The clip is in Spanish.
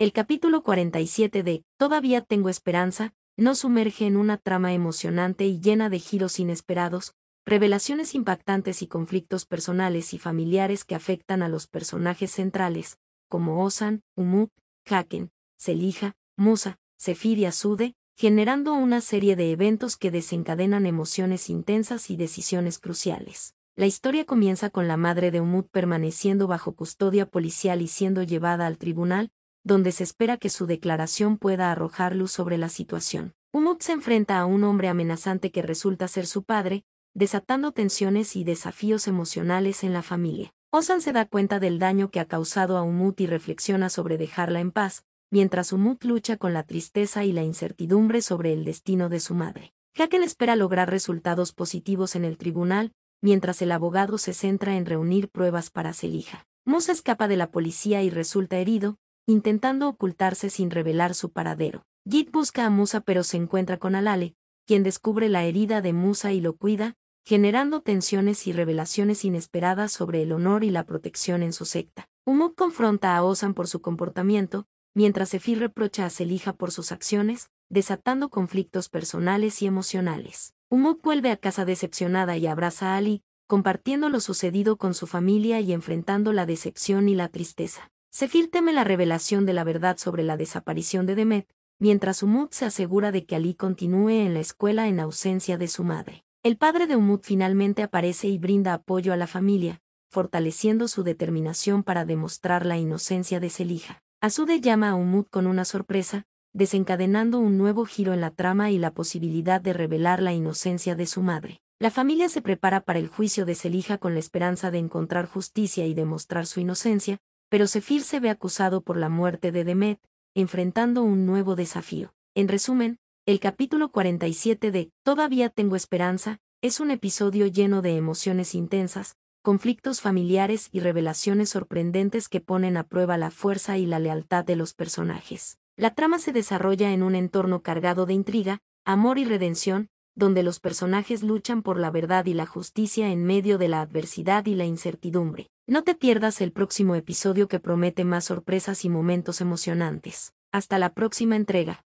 El capítulo 47 de Todavía tengo esperanza nos sumerge en una trama emocionante y llena de giros inesperados, revelaciones impactantes y conflictos personales y familiares que afectan a los personajes centrales, como Osan, Umut, Haken, Selija, Musa, Sefir y Asude, generando una serie de eventos que desencadenan emociones intensas y decisiones cruciales. La historia comienza con la madre de Umut permaneciendo bajo custodia policial y siendo llevada al tribunal, donde se espera que su declaración pueda arrojar luz sobre la situación. Umut se enfrenta a un hombre amenazante que resulta ser su padre, desatando tensiones y desafíos emocionales en la familia. Osan se da cuenta del daño que ha causado a Umut y reflexiona sobre dejarla en paz, mientras Umut lucha con la tristeza y la incertidumbre sobre el destino de su madre. Haken espera lograr resultados positivos en el tribunal, mientras el abogado se centra en reunir pruebas para Selija. Musa escapa de la policía y resulta herido, intentando ocultarse sin revelar su paradero. Jit busca a Musa pero se encuentra con Alale, quien descubre la herida de Musa y lo cuida, generando tensiones y revelaciones inesperadas sobre el honor y la protección en su secta. Umuk confronta a Osan por su comportamiento, mientras Efi reprocha a Selija por sus acciones, desatando conflictos personales y emocionales. Umuk vuelve a casa decepcionada y abraza a Ali, compartiendo lo sucedido con su familia y enfrentando la decepción y la tristeza. Sefil teme la revelación de la verdad sobre la desaparición de Demet, mientras Umut se asegura de que Ali continúe en la escuela en ausencia de su madre. El padre de Umut finalmente aparece y brinda apoyo a la familia, fortaleciendo su determinación para demostrar la inocencia de Selija. Asude llama a Umut con una sorpresa, desencadenando un nuevo giro en la trama y la posibilidad de revelar la inocencia de su madre. La familia se prepara para el juicio de Selija con la esperanza de encontrar justicia y demostrar su inocencia, pero Zephyr se ve acusado por la muerte de Demet, enfrentando un nuevo desafío. En resumen, el capítulo 47 de Todavía tengo esperanza es un episodio lleno de emociones intensas, conflictos familiares y revelaciones sorprendentes que ponen a prueba la fuerza y la lealtad de los personajes. La trama se desarrolla en un entorno cargado de intriga, amor y redención, donde los personajes luchan por la verdad y la justicia en medio de la adversidad y la incertidumbre. No te pierdas el próximo episodio que promete más sorpresas y momentos emocionantes. Hasta la próxima entrega.